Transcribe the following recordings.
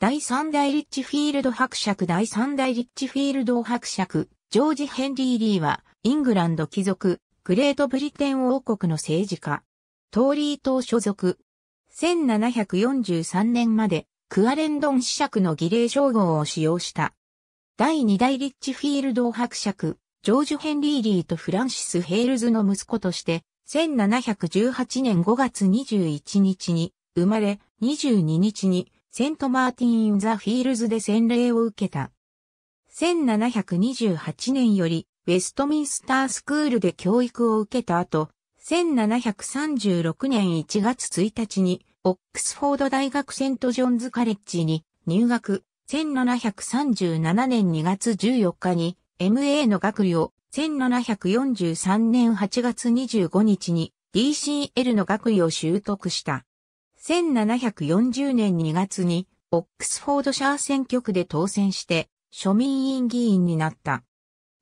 第三代リッチフィールド伯爵第三代リッチフィールド伯爵、ジョージ・ヘンリー・リーは、イングランド貴族、グレートブリテン王国の政治家。トーリー党所属。1743年まで、クアレンドン子爵の儀礼称号を使用した。第2代リッチフィールド伯爵、ジョージ・ヘンリー・リーとフランシス・ヘールズの息子として、1718年5月21日に生まれ、22日にセントマーティン・イン・ザ・フィールズで洗礼を受けた。1728年より、ウェストミンスタースクールで教育を受けた後、1736年1月1日に、オックスフォード大学セントジョンズカレッジに入学、1737年2月14日に MA の学位を、1743年8月25日に DCL の学位を習得した。1740年2月に、オックスフォードシャー選挙区で当選して、庶民院議員になった。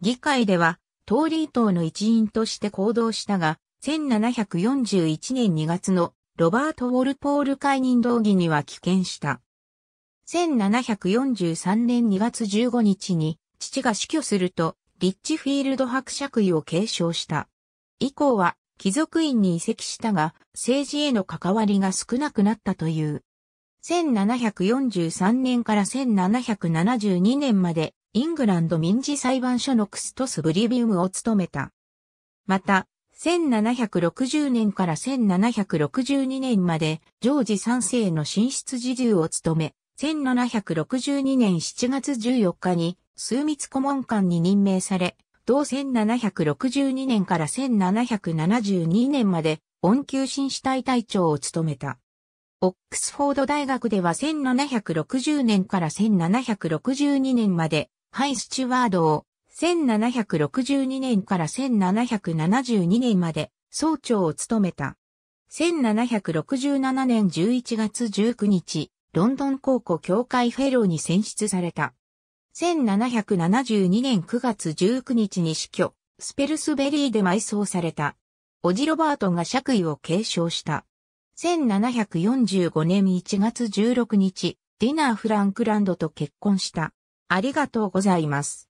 議会では、トーリー党の一員として行動したが、1741年2月のロバート・ウォルポール解任動議には棄権した。1743年2月15日に父が死去すると、リッチフィールド伯爵位を継承した。以降は貴族院に移籍したが、政治への関わりが少なくなったという。1743年から1772年まで、イングランド民事裁判所のクストスブリビウムを務めた。また、1760年から1762年まで、ジョージ3世の進出自由を務め、1762年7月14日に、枢密顧問官に任命され、同1762年から1772年まで、温急新死体隊長を務めた。オックスフォード大学では1760年から1762年まで、ハイ・スチュワードを、1762年から1772年まで、総長を務めた。1767年11月19日、ロンドン高校協会フェローに選出された。1772年9月19日に死去、スペルスベリーで埋葬された。オジロバートが爵位を継承した。1745年1月16日、ディナー・フランクランドと結婚した。ありがとうございます。